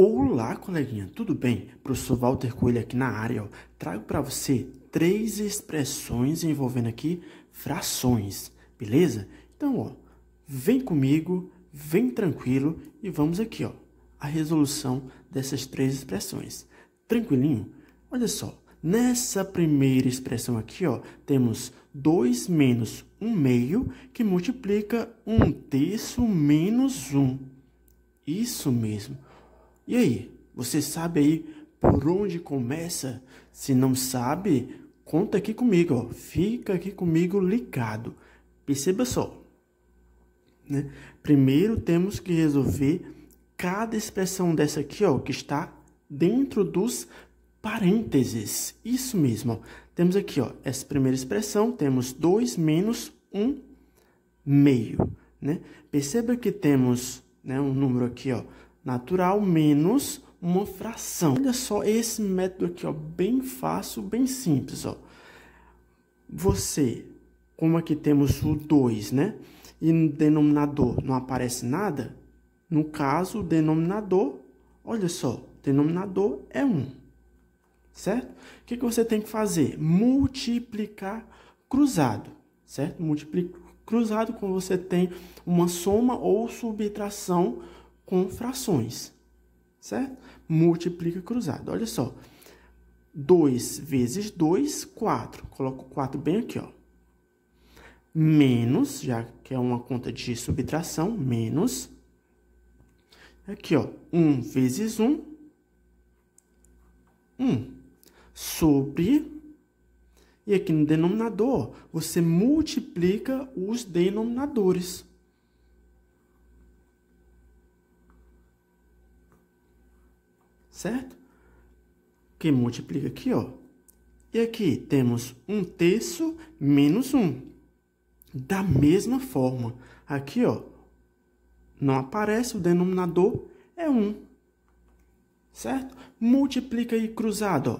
Olá, coleguinha, tudo bem? Professor Walter Coelho aqui na área. Ó. Trago para você três expressões envolvendo aqui frações, beleza? Então, ó, vem comigo, vem tranquilo e vamos aqui, ó, a resolução dessas três expressões. Tranquilinho? Olha só, nessa primeira expressão aqui, ó, temos 2 menos 1 um meio que multiplica 1 um terço menos 1. Um. Isso mesmo e aí, você sabe aí por onde começa? Se não sabe, conta aqui comigo, ó. fica aqui comigo ligado. Perceba só. Né? Primeiro temos que resolver cada expressão dessa aqui, ó, que está dentro dos parênteses. Isso mesmo. Ó. Temos aqui, ó, essa primeira expressão, temos 2 menos 1 um meio, né? Perceba que temos, né, um número aqui, ó, natural menos uma fração. Olha só esse método aqui, ó, bem fácil, bem simples, ó. Você, como aqui temos o 2, né? E no denominador não aparece nada, no caso, o denominador, olha só, denominador é 1, um, certo? O que, que você tem que fazer? Multiplicar cruzado, certo? Multiplicar cruzado quando você tem uma soma ou subtração com frações, certo? Multiplica cruzado. Olha só. 2 vezes 2, 4. Coloco 4 bem aqui, ó. Menos, já que é uma conta de subtração, menos. Aqui, ó. 1 vezes 1, 1. Sobre. E aqui no denominador, ó, você multiplica os denominadores. certo? Que multiplica aqui, ó. E aqui temos 1 terço menos 1. Da mesma forma, aqui, ó, não aparece o denominador, é 1. Certo? Multiplica aí cruzado, ó.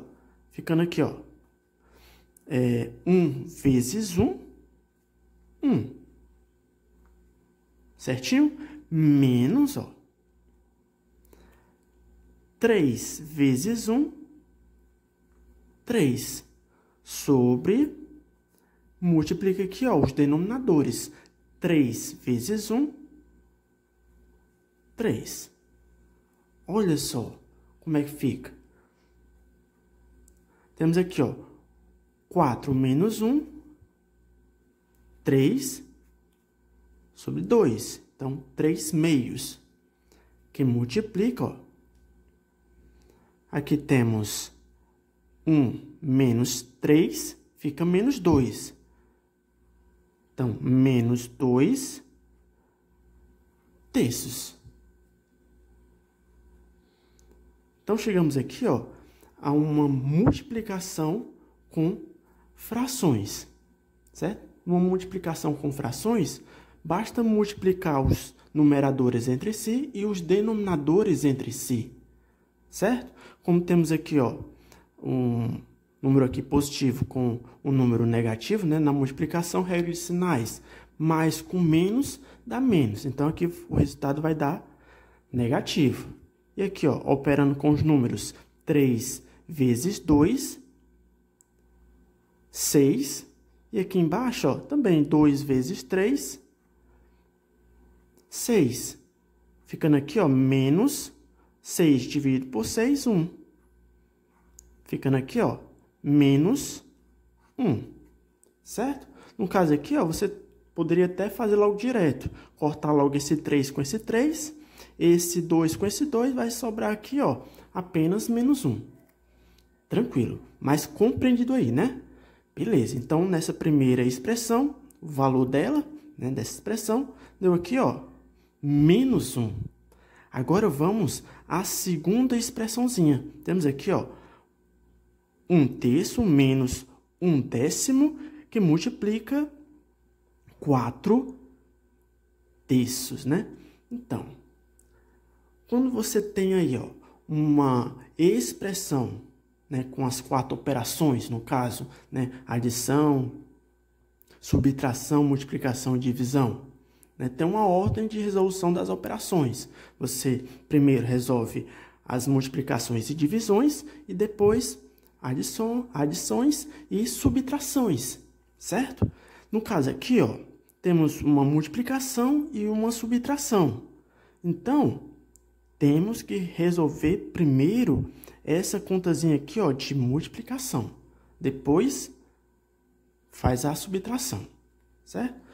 Ficando aqui, ó. É 1 vezes 1, 1. Certinho? Menos, ó. 3 vezes 1, 3. Sobre, multiplica aqui ó, os denominadores. 3 vezes 1, 3. Olha só como é que fica. Temos aqui, ó, 4 menos 1, 3 sobre 2. Então, 3 meios, que multiplica, ó, Aqui temos 1 menos 3, fica menos 2. Então, menos 2 terços. Então, chegamos aqui ó, a uma multiplicação com frações, certo? Uma multiplicação com frações, basta multiplicar os numeradores entre si e os denominadores entre si certo? Como temos aqui, ó, um número aqui positivo com um número negativo, né? Na multiplicação, regra de sinais, mais com menos dá menos. Então, aqui o resultado vai dar negativo. E aqui, ó, operando com os números 3 vezes 2, 6. E aqui embaixo, ó, também 2 vezes 3, 6. Ficando aqui, ó, menos 6 dividido por 6, 1. Ficando aqui, ó, menos 1, certo? No caso aqui, ó, você poderia até fazer logo direto, cortar logo esse 3 com esse 3, esse 2 com esse 2, vai sobrar aqui, ó, apenas menos 1. Tranquilo, mas compreendido aí, né? Beleza, então nessa primeira expressão, o valor dela, né, dessa expressão, deu aqui, ó, menos 1. Agora vamos a segunda expressãozinha. Temos aqui, ó, um terço menos um décimo, que multiplica 4 terços, né? Então, quando você tem aí, ó, uma expressão, né, com as quatro operações, no caso, né, adição, subtração, multiplicação e divisão, né? Tem uma ordem de resolução das operações. Você primeiro resolve as multiplicações e divisões e depois adição, adições e subtrações, certo? No caso aqui, ó, temos uma multiplicação e uma subtração. Então, temos que resolver primeiro essa contazinha aqui, ó, de multiplicação. Depois faz a subtração, certo?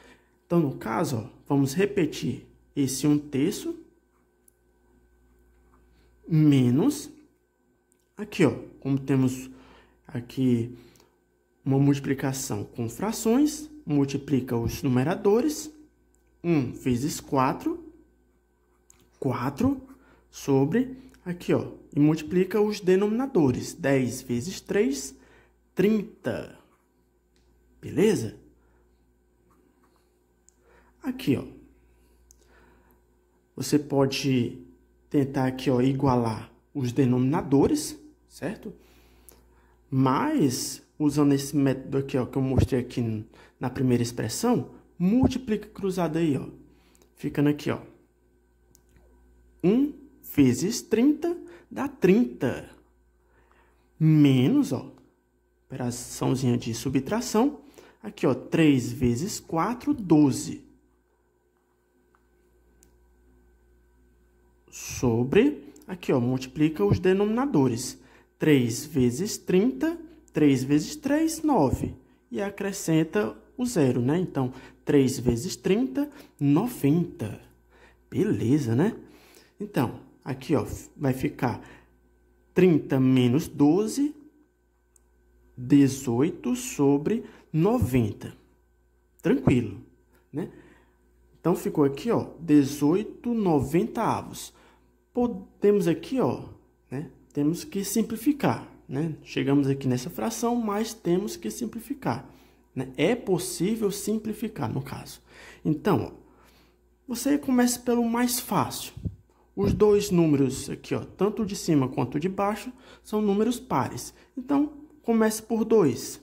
Então, no caso, ó, vamos repetir esse 1 terço menos aqui, ó, como temos aqui uma multiplicação com frações, multiplica os numeradores. 1 vezes 4, 4 sobre aqui, ó, e multiplica os denominadores. 10 vezes 3, 30. Beleza? Aqui, ó. Você pode tentar aqui, ó, igualar os denominadores, certo? Mas, usando esse método aqui, ó, que eu mostrei aqui na primeira expressão, multiplica cruzado aí, ó. Ficando aqui, ó. 1 vezes 30 dá 30. Menos, ó, operaçãozinha de subtração. Aqui, ó, 3 vezes 4, 12. sobre, aqui ó, multiplica os denominadores. 3 vezes 30, 3 vezes 3, 9. E acrescenta o zero, né? Então, 3 vezes 30, 90. Beleza, né? Então, aqui ó, vai ficar 30 menos 12, 18 sobre 90. Tranquilo, né? Então, ficou aqui, ó, 18 90 avos podemos aqui, ó, né? Temos que simplificar, né? Chegamos aqui nessa fração, mas temos que simplificar. Né? É possível simplificar, no caso. Então, ó, você começa pelo mais fácil. Os dois números aqui, ó, tanto de cima quanto de baixo, são números pares. Então, comece por 2.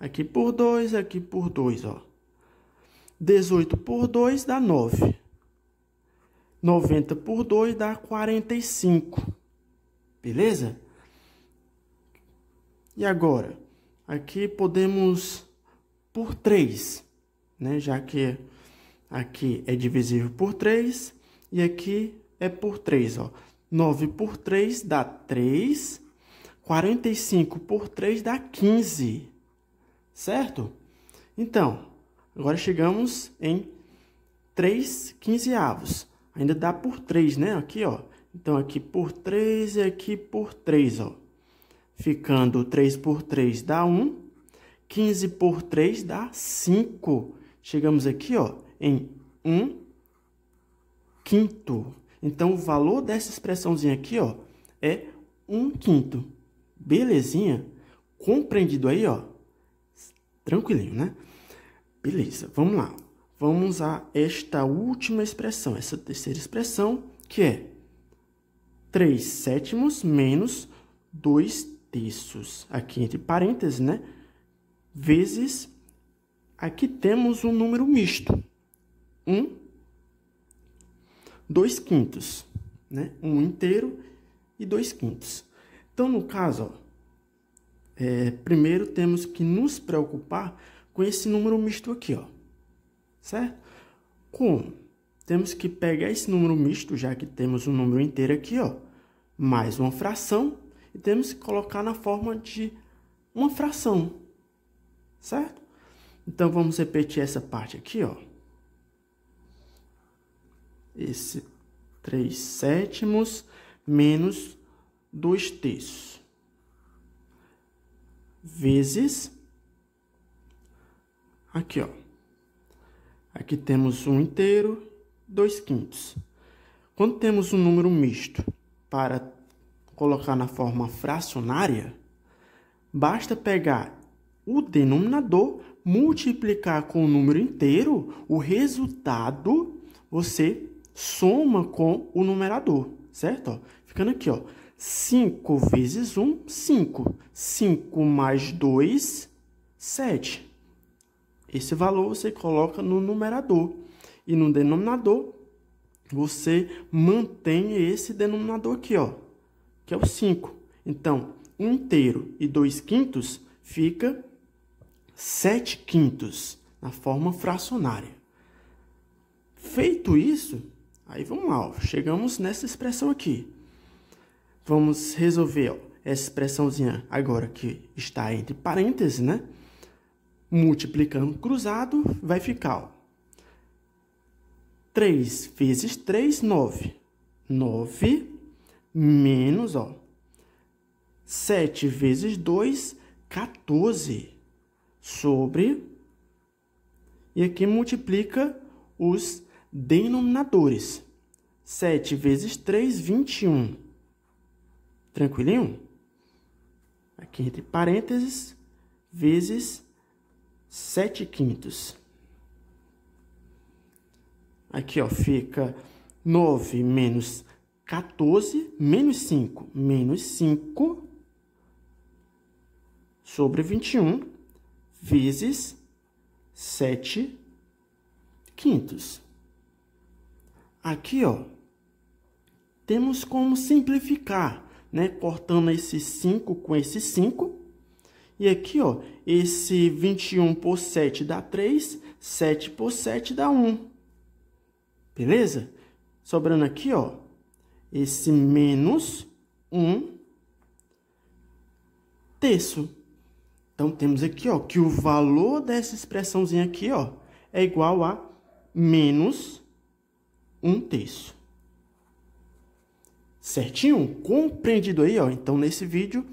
Aqui por 2, aqui por 2, ó. 18 por 2 dá 9. 90 por 2 dá 45. Beleza? E agora? Aqui podemos por 3, né? Já que aqui é divisível por 3 e aqui é por 3, ó. 9 por 3 dá 3, 45 por 3 dá 15, certo? Então, agora chegamos em 3 quinzeavos ainda dá por 3, né? Aqui, ó. Então, aqui por 3 e aqui por 3, ó. Ficando 3 por 3 dá 1, 15 por 3 dá 5. Chegamos aqui, ó, em 1 quinto. Então, o valor dessa expressãozinha aqui, ó, é 1 quinto. Belezinha? Compreendido aí, ó? Tranquilinho, né? Beleza, vamos lá vamos a esta última expressão, essa terceira expressão, que é 3 sétimos menos 2 terços. Aqui entre parênteses, né? Vezes, aqui temos um número misto. 1, um, 2 quintos, né? 1 um inteiro e 2 quintos. Então, no caso, ó, é, primeiro temos que nos preocupar com esse número misto aqui, ó certo? Como? Temos que pegar esse número misto, já que temos um número inteiro aqui, ó, mais uma fração, e temos que colocar na forma de uma fração, certo? Então, vamos repetir essa parte aqui, ó. Esse 3 sétimos menos 2 terços. Vezes. Aqui, ó. Aqui temos um inteiro, dois quintos. Quando temos um número misto para colocar na forma fracionária, basta pegar o denominador, multiplicar com o número inteiro, o resultado você soma com o numerador, certo? ficando aqui, ó, 5 vezes 1, 5. 5 mais 2, 7. Esse valor você coloca no numerador e no denominador você mantém esse denominador aqui, ó, que é o 5. Então, inteiro e 2 quintos fica 7 quintos na forma fracionária. Feito isso, aí vamos lá, ó, chegamos nessa expressão aqui. Vamos resolver ó, essa expressãozinha agora que está entre parênteses, né? multiplicando cruzado, vai ficar ó, 3 vezes 3, 9. 9 menos ó, 7 vezes 2, 14. Sobre. E aqui multiplica os denominadores. 7 vezes 3, 21. Tranquilinho? Aqui entre parênteses, vezes 7 quintos. Aqui, ó, fica 9 menos 14, menos 5, menos 5 sobre 21, vezes 7 quintos. Aqui, ó, temos como simplificar, né? Cortando esse 5 com esse 5, e aqui, ó, esse 21 por 7 dá 3, 7 por 7 dá 1. Beleza? Sobrando aqui, ó, esse menos 1 terço. Então, temos aqui, ó, que o valor dessa expressãozinha aqui, ó, é igual a menos 1 terço. Certinho? Compreendido aí, ó? Então, nesse vídeo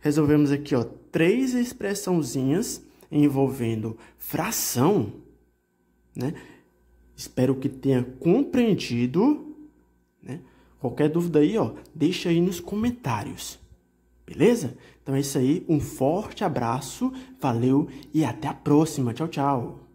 resolvemos aqui ó, três expressãozinhas envolvendo fração. Né? Espero que tenha compreendido. Né? Qualquer dúvida aí, ó, deixa aí nos comentários. Beleza? Então é isso aí. Um forte abraço, valeu e até a próxima. Tchau, tchau.